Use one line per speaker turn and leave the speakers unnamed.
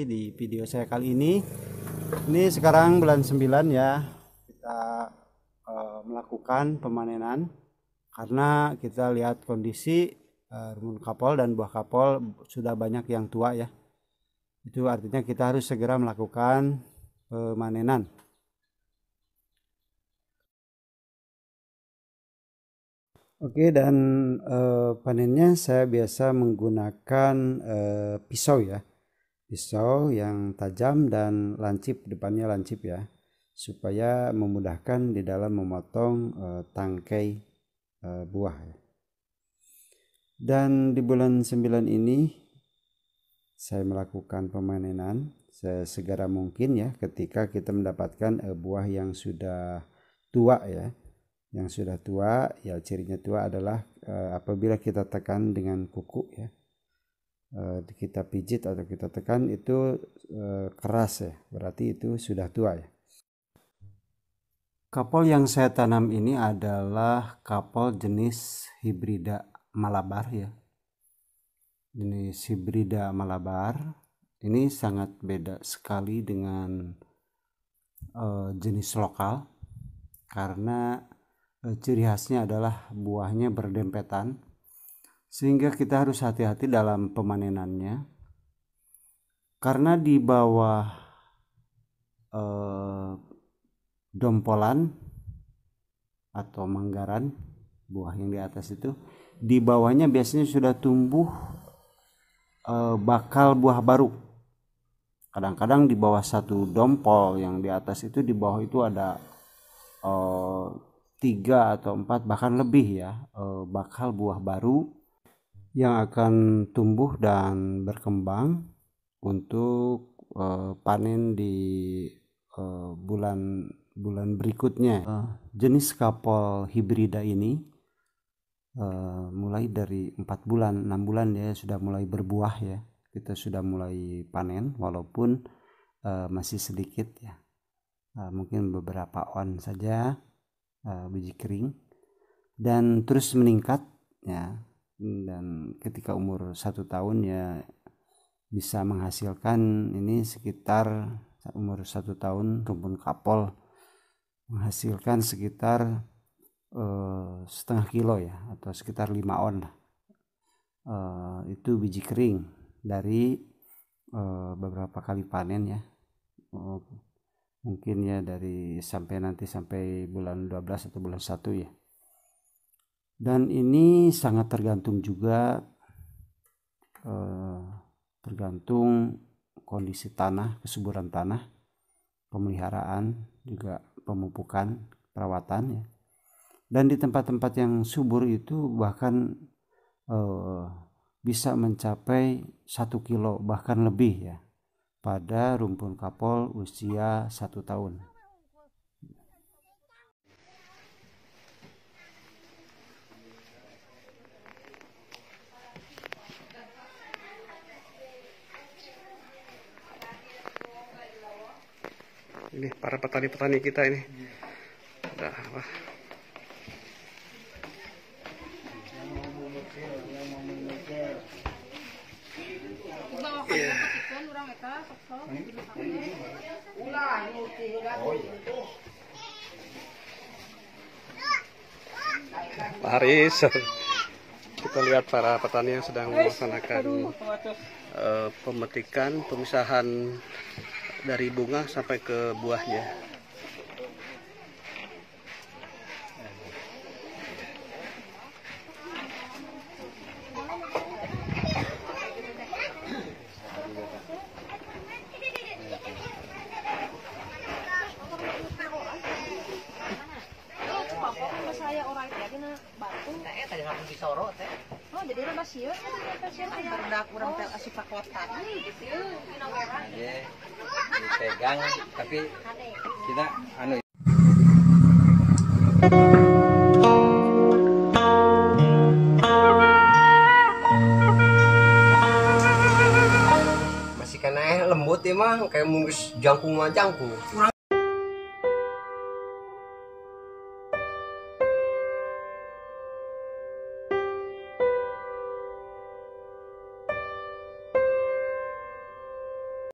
di video saya kali ini ini sekarang bulan 9 ya kita e, melakukan pemanenan karena kita lihat kondisi e, eh, rumun kapol dan buah kapol sudah banyak yang tua ya itu artinya kita harus segera melakukan pemanenan Oke dan e, panennya saya biasa menggunakan e, pisau ya pisau yang tajam dan lancip depannya lancip ya supaya memudahkan di dalam memotong e, tangkai e, buah ya. dan di bulan 9 ini saya melakukan pemanenan sesegera mungkin ya ketika kita mendapatkan e, buah yang sudah tua ya yang sudah tua ya cirinya tua adalah e, apabila kita tekan dengan kuku ya Eh, kita pijit atau kita tekan itu eh, keras ya berarti itu sudah tua ya kapal yang saya tanam ini adalah kapal jenis hibrida malabar ya jenis hibrida malabar ini sangat beda sekali dengan uh, jenis lokal karena uh, ciri khasnya adalah buahnya berdempetan sehingga kita harus hati-hati dalam pemanenannya karena di bawah eh, dompolan atau manggaran buah yang di atas itu di bawahnya biasanya sudah tumbuh eh, bakal buah baru kadang-kadang di bawah satu dompol yang di atas itu di bawah itu ada eh, tiga atau empat bahkan lebih ya eh, bakal buah baru yang akan tumbuh dan berkembang untuk uh, panen di bulan eh, bulan bulan berikutnya. Uh, jenis kapal hibrida ini uh, mulai dari empat bulan, enam bulan ya sudah mulai berbuah ya. Kita sudah mulai panen walaupun uh, masih sedikit ya. Uh, mungkin beberapa on saja uh, biji kering dan terus meningkat ya dan ketika umur satu tahun ya bisa menghasilkan ini sekitar umur satu tahun kebun kapol menghasilkan sekitar uh, setengah kilo ya atau sekitar lima on lah. Eh, itu biji kering dari uh, beberapa kali panen ya oh, mungkin ya dari sampai nanti sampai bulan 12 atau bulan 1 ya dan ini sangat tergantung juga eh, tergantung kondisi tanah kesuburan tanah pemeliharaan juga pemupukan perawatan ya dan di tempat-tempat yang subur itu bahkan eh, bisa mencapai satu kilo bahkan lebih ya pada rumpun kapol usia satu tahun. ini para petani-petani kita ini udah apa Pak iya. Haris, kita lihat para petani yang sedang melaksanakan uh, pemetikan, pemisahan dari bunga sampai ke buahnya saya orang itu aja nah, batu. Teh, tadi nggak bisa orok teh. Oh, jadi rumah sieu ya? Perdak kurang teh asup kota. Dipegang iya. tapi kita anu masih kena lembut emang kayak mungkin jangkung mah jangkung